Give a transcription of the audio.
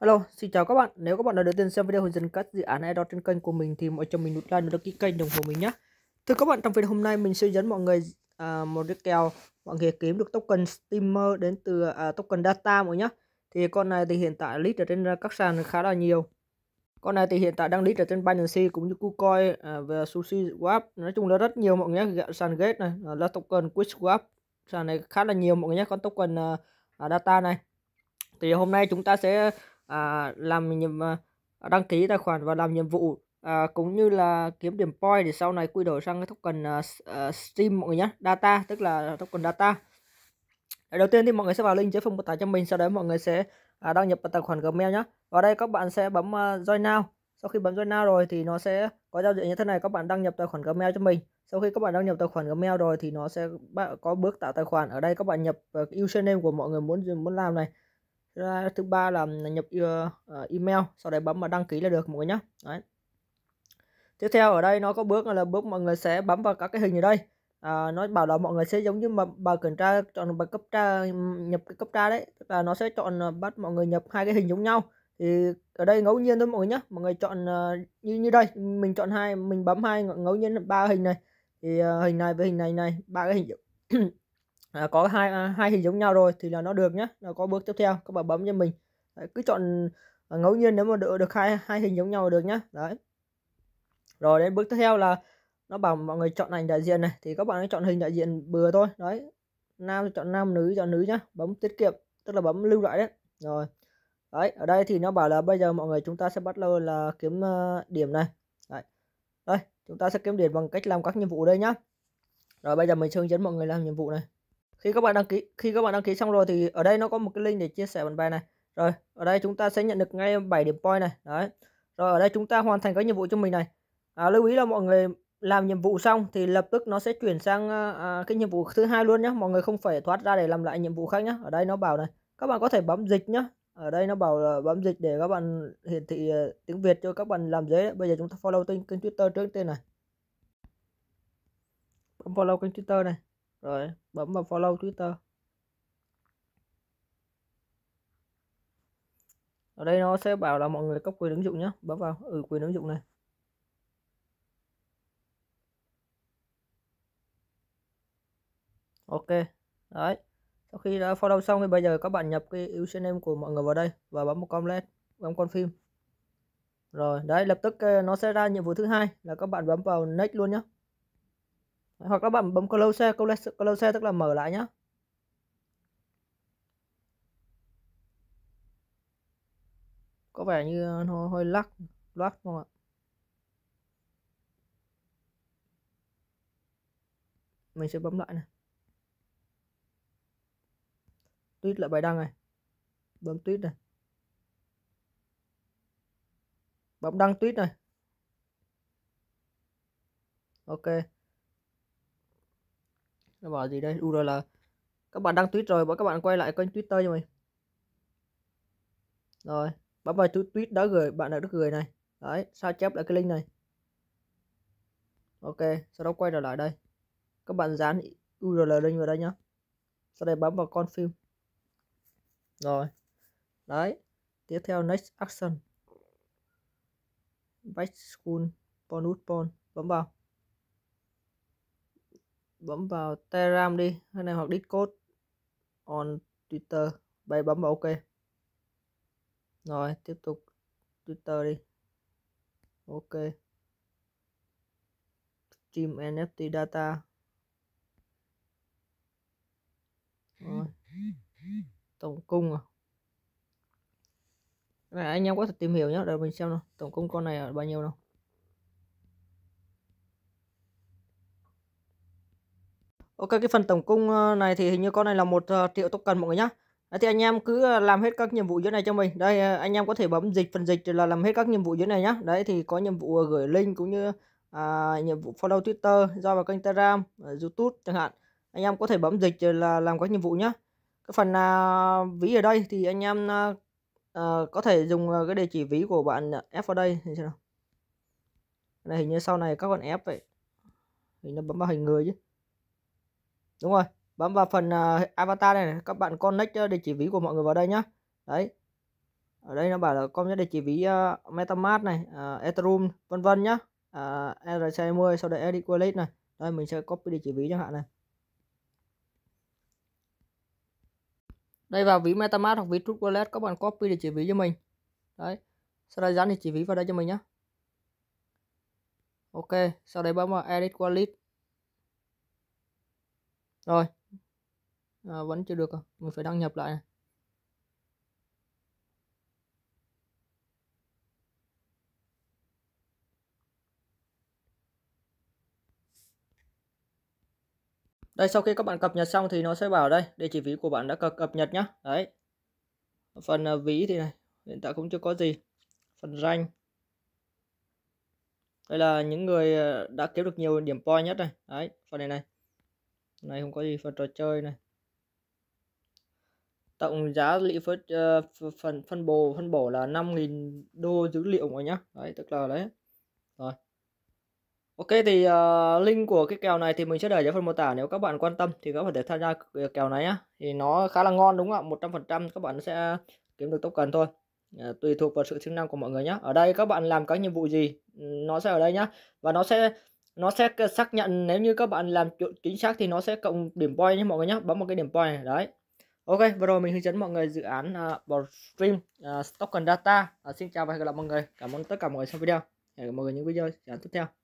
Hello, xin chào các bạn. Nếu các bạn đã đầu tiên xem video hướng dẫn các dự án Adobe trên kênh của mình thì mọi cho mình nút like, nút đăng ký kênh đồng hồ mình nhé. Thưa các bạn, trong video hôm nay mình sẽ dẫn mọi người à, một cái kèo mọi người kiếm được token Steamer đến từ à, token Data mọi nhé. Thì con này thì hiện tại list ở trên à, các sàn khá là nhiều. Con này thì hiện tại đang list ở trên Binance cũng như KuCoin à, và Sushi Swap. Nói chung là rất nhiều mọi người nhé. Sàn Gate này, à, là token QuickSwap. Sàn này khá là nhiều mọi người nhé. Con token à, à Data này. Thì hôm nay chúng ta sẽ à, làm nhiệm à, đăng ký tài khoản và làm nhiệm vụ à, cũng như là kiếm điểm point để sau này quy đổi sang cái token uh, à, à, stream mọi người nhé data tức là token data đầu tiên thì mọi người sẽ vào link dưới phần mô tả cho mình sau đấy mọi người sẽ à, đăng nhập vào tài khoản gmail nhé vào đây các bạn sẽ bấm uh, join now sau khi bấm join now rồi thì nó sẽ có giao diện như thế này các bạn đăng nhập tài khoản gmail cho mình sau khi các bạn đăng nhập tài khoản gmail rồi thì nó sẽ có bước tạo tài khoản ở đây các bạn nhập username của mọi người muốn muốn làm này thứ ba là ừ, nhập ờ, ờ, email sau đấy bấm vào đăng ký là được mọi người nhé tiếp theo ở đây nó có bước là bước mọi người sẽ bấm vào các cái hình ở đây à, nó bảo là mọi người sẽ giống như mà bài kiểm tra chọn bài cấp tra nhập cái cấp tra đấy tức là nó sẽ chọn ờ, bắt mọi người nhập hai cái hình giống nhau thì ở đây ngẫu nhiên thôi mọi người nhé mọi người chọn như như đây mình chọn hai mình bấm hai ngẫu nhiên ba hình này thì hình này với hình này này ba cái hình à, có hai à, hai hình giống nhau rồi thì là nó được nhá nó có bước tiếp theo các bạn bấm cho mình đấy, cứ chọn à, ngẫu nhiên nếu mà được được hai hai hình giống nhau được nhá đấy rồi đến bước tiếp theo là nó bảo mọi người chọn ảnh đại diện này thì các bạn chọn hình đại diện bừa thôi đấy nam chọn nam nữ chọn nữ nhá bấm tiết kiệm tức là bấm lưu lại đấy rồi đấy ở đây thì nó bảo là bây giờ mọi người chúng ta sẽ bắt đầu là kiếm ờ, điểm này đấy. đây chúng ta sẽ kiếm điểm bằng cách làm các nhiệm vụ đây nhá rồi bây giờ mình hướng dẫn mọi người làm nhiệm vụ này khi các bạn đăng ký khi các bạn đăng ký xong rồi thì ở đây nó có một cái link để chia sẻ bản bài này rồi ở đây chúng ta sẽ nhận được ngay 7 điểm point này đấy rồi ở đây chúng ta hoàn thành các nhiệm vụ cho mình này à, lưu ý là mọi người làm nhiệm vụ xong thì lập tức nó sẽ chuyển sang à, à cái nhiệm vụ thứ hai luôn nhé mọi người không phải thoát ra để làm lại nhiệm vụ khác nhé ở đây nó bảo này các bạn có thể bấm dịch nhé ở đây nó bảo là bấm dịch để các bạn hiển thị à, tiếng Việt cho các bạn làm dễ bây giờ chúng ta follow kênh kênh Twitter trước tên này bấm follow kênh Twitter này rồi bấm vào follow Twitter ở đây nó sẽ bảo là mọi người cấp quyền ứng dụng nhé bấm vào ừ quyền ứng dụng này ok đấy sau khi đã follow xong thì bây giờ các bạn nhập cái username của mọi người vào đây và bấm một con led bấm con phim rồi đấy lập tức ờ, nó sẽ ra nhiệm vụ thứ hai là các bạn bấm vào next luôn nhé hoặc các bạn bấm close close close tức là mở lại nhá có vẻ như hơi, hơi lắc lắc không ạ mình sẽ bấm lại này tweet lại bài đăng này bấm tweet này bấm đăng tweet này ok nó bảo gì đây url các bạn đăng tweet rồi bảo các bạn quay lại kênh twitter cho mình rồi bấm vào tweet đã gửi bạn đã được gửi này đấy sao chép lại cái link này ok sau đó quay trở lại đây các bạn dán url link vào đây nhá sau đây bấm vào confirm rồi đấy tiếp theo next action back school bonus bon bấm vào bấm vào Telegram đi hay này hoặc Discord on Twitter bây bấm vào OK rồi tiếp tục Twitter đi OK stream NFT data rồi tổng cung à này anh em có thể tìm hiểu nhé để mình xem nào tổng cung con này ở bao nhiêu đâu. Ok cái phần tổng cung ờ, này thì hình như con này là một ờ, triệu token mọi người nhá thì anh em cứ ờ, làm hết các nhiệm vụ dưới này cho mình đây anh em có thể bấm dịch phần dịch là làm hết các nhiệm vụ dưới này nhá đấy thì có nhiệm vụ gửi link cũng như à, nhiệm vụ follow twitter do vào kênh telegram youtube chẳng hạn anh em có thể bấm dịch là làm các nhiệm vụ nhá cái phần à, ví ở đây thì anh em à, có thể dùng cái địa chỉ ví của bạn ép vào đây này hình như sau này các bạn ép vậy hình nó bấm vào hình người chứ đúng rồi bấm vào phần uh, avatar này, này các bạn connect à, địa chỉ ví của mọi người vào đây nhá đấy ở đây nó bảo là con nhất địa chỉ ví uh, metamask này uh, ethereum vân vân nhá uh, erc 20 sau đây edit wallet này đây mình sẽ copy địa chỉ ví chẳng hạn này đây vào ví metamask hoặc ví true wallet các bạn copy địa chỉ ví cho mình đấy sau đây dán địa chỉ ví vào đây cho mình nhé ok sau đây bấm vào edit wallet rồi à, vẫn chưa được à? mình phải đăng nhập lại này. Đây sau khi các bạn cập nhật xong thì nó sẽ bảo đây địa chỉ ví của bạn đã cập, cập nhật nhá Đấy. Phần à, ví thì này hiện tại cũng chưa có gì. Phần rank. Đây là những người à, đã kiếm được nhiều điểm point nhất này. Đấy, phần này này này không có gì phần trò chơi này tổng giá lị phân uh, ờ, phần phân bổ phân bổ là 5.000 đô dữ liệu rồi nhá đấy tức là đấy rồi Ok thì uh, link của cái kèo này thì mình sẽ để dưới phần mô tả nếu các bạn quan tâm thì các bạn thể tham gia kèo này nhá thì nó khá là ngon đúng không ạ một trăm phần trăm các bạn sẽ kiếm được tốc cần thôi ờ, tùy thuộc vào sự siêng năng của mọi người nhá ở đây các bạn làm các nhiệm vụ gì ừ, nó sẽ ở đây nhá và nó sẽ nó sẽ xác nhận nếu như các bạn làm chính xác thì nó sẽ cộng điểm point nhé mọi người nhé bấm một cái điểm point này đấy ok vừa rồi mình hướng dẫn mọi người dự án uh, à, board stream uh, à, token data uh, xin chào và hẹn gặp lại mọi người cảm ơn tất cả mọi người xem video hẹn gặp mọi người những video tiếp theo